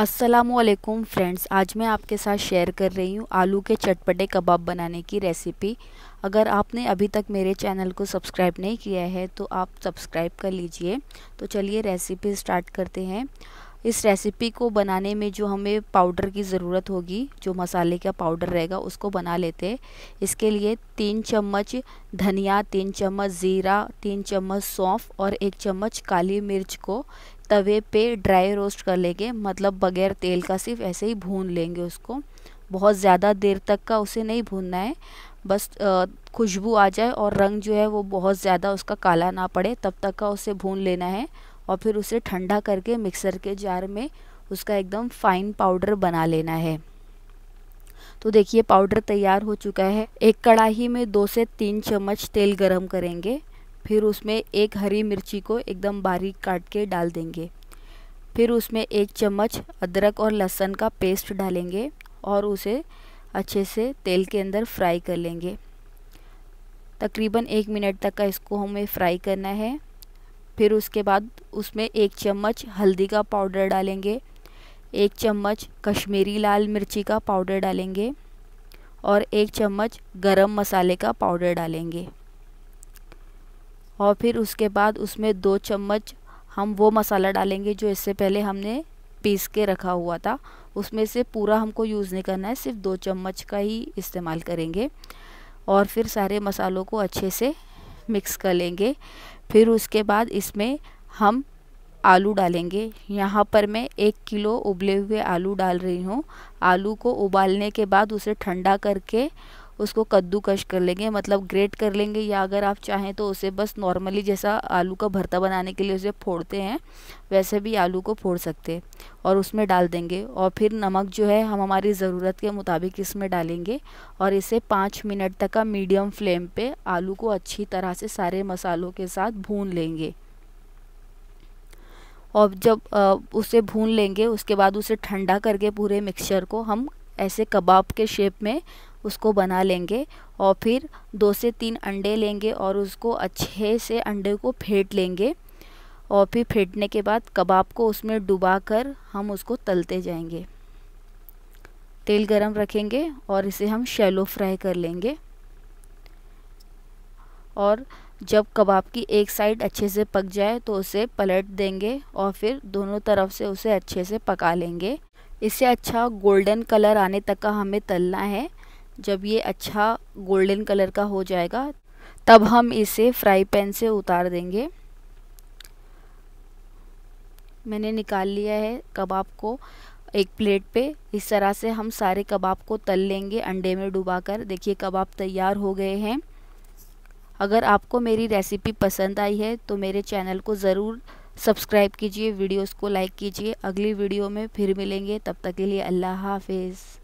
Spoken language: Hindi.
असलकुम फ्रेंड्स आज मैं आपके साथ शेयर कर रही हूँ आलू के चटपटे कबाब बनाने की रेसिपी अगर आपने अभी तक मेरे चैनल को सब्सक्राइब नहीं किया है तो आप सब्सक्राइब कर लीजिए तो चलिए रेसिपी स्टार्ट करते हैं इस रेसिपी को बनाने में जो हमें पाउडर की ज़रूरत होगी जो मसाले का पाउडर रहेगा उसको बना लेते हैं इसके लिए तीन चम्मच धनिया तीन चम्मच ज़ीरा तीन चम्मच सौंफ और एक चम्मच काली मिर्च को तवे पे ड्राई रोस्ट कर लेंगे मतलब बगैर तेल का सिर्फ ऐसे ही भून लेंगे उसको बहुत ज़्यादा देर तक का उसे नहीं भूनना है बस खुशबू आ जाए और रंग जो है वो बहुत ज़्यादा उसका काला ना पड़े तब तक का उसे भून लेना है और फिर उसे ठंडा करके मिक्सर के जार में उसका एकदम फाइन पाउडर बना लेना है तो देखिए पाउडर तैयार हो चुका है एक कढ़ाही में दो से तीन चम्मच तेल गरम करेंगे फिर उसमें एक हरी मिर्ची को एकदम बारीक काट के डाल देंगे फिर उसमें एक चम्मच अदरक और लहसुन का पेस्ट डालेंगे और उसे अच्छे से तेल के अंदर फ्राई कर लेंगे तकरीबन एक मिनट तक का इसको हमें फ्राई करना है फिर उसके बाद उसमें एक चम्मच हल्दी का पाउडर डालेंगे एक चम्मच कश्मीरी लाल मिर्ची का पाउडर डालेंगे और एक चम्मच गरम मसाले का पाउडर डालेंगे और फिर उसके बाद उसमें दो चम्मच हम वो मसाला डालेंगे जो इससे पहले हमने पीस के रखा हुआ था उसमें से पूरा हमको यूज़ नहीं करना है सिर्फ दो चम्मच का ही इस्तेमाल करेंगे और फिर सारे मसालों को अच्छे से मिक्स कर लेंगे फिर उसके बाद इसमें हम आलू डालेंगे यहाँ पर मैं एक किलो उबले हुए आलू डाल रही हूँ आलू को उबालने के बाद उसे ठंडा करके उसको कद्दूकश कर लेंगे मतलब ग्रेट कर लेंगे या अगर आप चाहें तो उसे बस नॉर्मली जैसा आलू का भरता बनाने के लिए उसे फोड़ते हैं वैसे भी आलू को फोड़ सकते हैं और उसमें डाल देंगे और फिर नमक जो है हम हमारी ज़रूरत के मुताबिक इसमें डालेंगे और इसे पाँच मिनट तक का मीडियम फ्लेम पर आलू को अच्छी तरह से सारे मसालों के साथ भून लेंगे और जब आ, उसे भून लेंगे उसके बाद उसे ठंडा करके पूरे मिक्सचर को हम ऐसे कबाब के शेप में उसको बना लेंगे और फिर दो से तीन अंडे लेंगे और उसको अच्छे से अंडे को फेंट लेंगे और फिर फेंटने के बाद कबाब को उसमें डुबा कर हम उसको तलते जाएंगे तेल गरम रखेंगे और इसे हम शैलो फ्राई कर लेंगे और जब कबाब की एक साइड अच्छे से पक जाए तो उसे पलट देंगे और फिर दोनों तरफ से उसे अच्छे से पका लेंगे इसे अच्छा गोल्डन कलर आने तक का हमें तलना है जब ये अच्छा गोल्डन कलर का हो जाएगा तब हम इसे फ्राई पैन से उतार देंगे मैंने निकाल लिया है कबाब को एक प्लेट पे इस तरह से हम सारे कबाब को तल लेंगे अंडे में डुबाकर देखिए कबाब तैयार हो गए हैं अगर आपको मेरी रेसिपी पसंद आई है तो मेरे चैनल को ज़रूर सब्सक्राइब कीजिए वीडियोस को लाइक कीजिए अगली वीडियो में फिर मिलेंगे तब तक के लिए अल्लाह हाफिज़